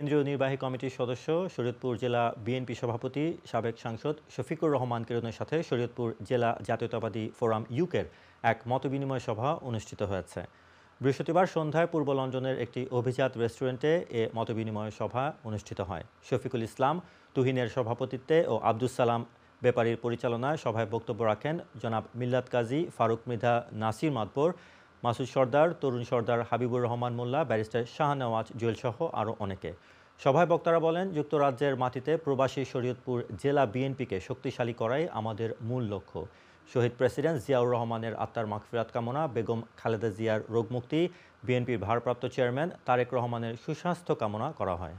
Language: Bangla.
কেন্দ্রীয় নির্বাহী কমিটির সদস্য শরীয়তপুর জেলা বিএনপি সভাপতি সাবেক সাংসদ শফিকুর রহমান কিরণের সাথে শরীয়তপুর জেলা জাতীয়তাবাদী ফোরাম ইউকের এক মতবিনিময় সভা অনুষ্ঠিত হয়েছে বৃহস্পতিবার সন্ধ্যায় পূর্ব লন্ডনের একটি অভিজাত রেস্টুরেন্টে এ মতবিনিময় সভা অনুষ্ঠিত হয় শফিকুল ইসলাম তুহিনের সভাপতিত্বে ও আব্দুল সালাম ব্যাপারীর পরিচালনায় সভায় বক্তব্য রাখেন জনাব মিল্লাত কাজী ফারুক মৃধা নাসির মাদপুর মাসুদ সর্দার তরুণ সর্দার হাবিবুর রহমান মোল্লা ব্যারিস্টার শাহনওয়াজ জুয়েলসহ আরও অনেকে সভায় বক্তারা বলেন যুক্তরাজ্যের মাটিতে প্রবাসী শরীয়তপুর জেলা বিএনপিকে শক্তিশালী করাই আমাদের মূল লক্ষ্য শহীদ প্রেসিডেন্ট জিয়াউর রহমানের আত্মার মাকফিরাত কামনা বেগম খালেদা জিয়ার রোগমুক্তি বিএনপির ভারপ্রাপ্ত চেয়ারম্যান তারেক রহমানের সুস্বাস্থ্য কামনা করা হয়